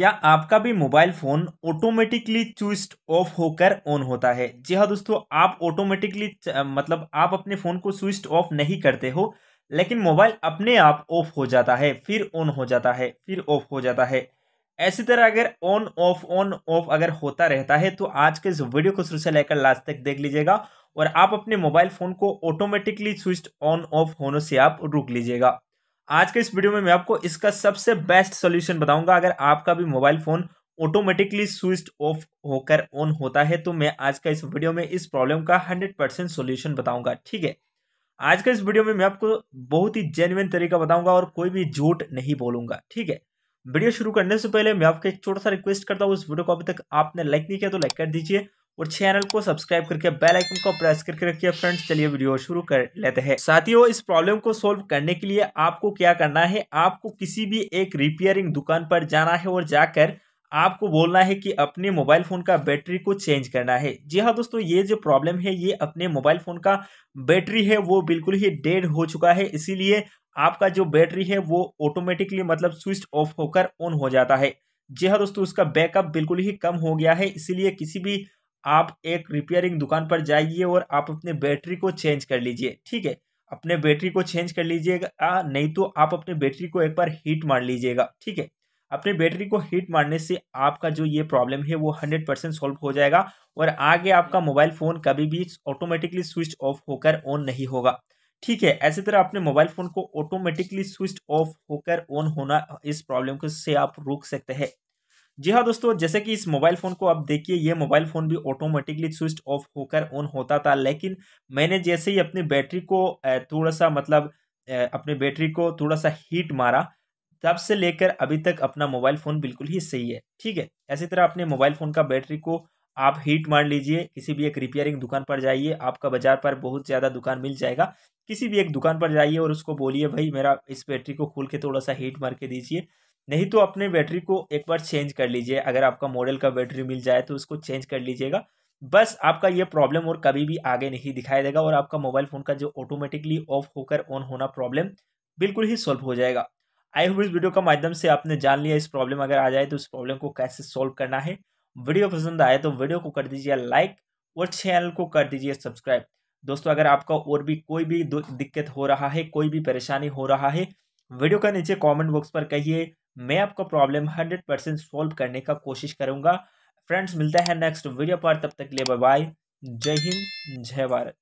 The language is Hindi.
क्या आपका भी mobile phone automatically switch off होकर ऑन होता है जी हाँ दोस्तों आप ऑटोमेटिकली मतलब आप अपने फ़ोन को स्विच ऑफ नहीं करते हो लेकिन मोबाइल अपने आप ऑफ हो जाता है फिर ऑन हो जाता है फिर ऑफ हो जाता है ऐसी तरह अगर ऑन ऑफ ऑन ऑफ अगर होता रहता है तो आज के इस वीडियो को शुरू से लेकर लास्ट तक देख लीजिएगा और आप अपने मोबाइल फ़ोन को ऑटोमेटिकली स्विच ऑन ऑफ होने से आप रुक लीजिएगा आज के इस वीडियो में मैं आपको इसका सबसे बेस्ट सोल्यूशन बताऊंगा अगर आपका भी mobile phone automatically switch off होकर ऑन होता है तो मैं आज का इस वीडियो में इस प्रॉब्लम का हंड्रेड परसेंट सोल्यूशन बताऊंगा ठीक है आज का इस वीडियो में मैं आपको बहुत ही जेन्युन तरीका बताऊंगा और कोई भी झूठ नहीं बोलूंगा ठीक है वीडियो शुरू करने से पहले मैं आपको एक छोटा सा रिक्वेस्ट करता हूँ उस वीडियो को अभी तक आपने लाइक नहीं किया तो लाइक कर दीजिए और चैनल को सब्सक्राइब करके बेल आइकन को प्रेस करके रखिए फ्रेंड्स चलिए वीडियो शुरू कर लेते हैं साथियों इस प्रॉब्लम को सोल्व करने के लिए आपको क्या करना है आपको किसी भी एक रिपेयरिंग दुकान पर जाना है और जाकर आपको बोलना है कि अपने मोबाइल फ़ोन का बैटरी को चेंज करना है जी हाँ दोस्तों ये जो प्रॉब्लम है ये अपने मोबाइल फ़ोन का बैटरी है वो बिल्कुल ही डेड हो चुका है इसीलिए आपका जो बैटरी है वो ऑटोमेटिकली मतलब स्विच ऑफ होकर ऑन हो जाता है जी हाँ दोस्तों उसका बैकअप बिल्कुल ही कम हो गया है इसीलिए किसी भी आप एक रिपेयरिंग दुकान पर जाइए और आप अपने बैटरी को चेंज कर लीजिए ठीक है अपने बैटरी को चेंज कर लीजिएगा नहीं तो आप अपने बैटरी को एक बार हीट मार लीजिएगा ठीक है अपने बैटरी को हीट मारने से आपका जो ये प्रॉब्लम है वो हंड्रेड परसेंट सॉल्व हो जाएगा और आगे आपका मोबाइल फ़ोन कभी भी ऑटोमेटिकली स्विच ऑफ होकर ऑन नहीं होगा ठीक है ऐसी तरह अपने मोबाइल फ़ोन को ऑटोमेटिकली स्विच ऑफ होकर ऑन होना इस प्रॉब्लम को से आप रोक सकते हैं जी हाँ दोस्तों जैसे कि इस मोबाइल फ़ोन को आप देखिए ये मोबाइल फ़ोन भी ऑटोमेटिकली स्विच ऑफ होकर ऑन होता था लेकिन मैंने जैसे ही अपनी बैटरी को थोड़ा सा मतलब अपनी बैटरी को थोड़ा सा हीट मारा तब से लेकर अभी तक अपना मोबाइल फ़ोन बिल्कुल ही सही है ठीक है ऐसी तरह अपने मोबाइल फ़ोन का बैटरी को आप हीट मार लीजिए किसी भी एक रिपेयरिंग दुकान पर जाइए आपका बाज़ार पर बहुत ज़्यादा दुकान मिल जाएगा किसी भी एक दुकान पर जाइए और उसको बोलिए भाई मेरा इस बैटरी को खोल के थोड़ा सा हीट मार के दीजिए नहीं तो अपने बैटरी को एक बार चेंज कर लीजिए अगर आपका मॉडल का बैटरी मिल जाए तो उसको चेंज कर लीजिएगा बस आपका ये प्रॉब्लम और कभी भी आगे नहीं दिखाई देगा और आपका मोबाइल फ़ोन का जो ऑटोमेटिकली ऑफ होकर ऑन होना प्रॉब्लम बिल्कुल ही सॉल्व हो जाएगा आई होप इस वीडियो का माध्यम से आपने जान लिया इस प्रॉब्लम अगर आ जाए तो इस प्रॉब्लम को कैसे सॉल्व करना है वीडियो पसंद आए तो वीडियो को कर दीजिए लाइक और चैनल को कर दीजिए सब्सक्राइब दोस्तों अगर आपका और भी कोई भी दिक्कत हो रहा है कोई भी परेशानी हो रहा है वीडियो का नीचे कॉमेंट बॉक्स पर कहिए मैं आपको प्रॉब्लम हंड्रेड परसेंट सॉल्व करने का कोशिश करूंगा फ्रेंड्स मिलते हैं नेक्स्ट वीडियो पर तब तक के लिए बाय जय हिंद जय भारत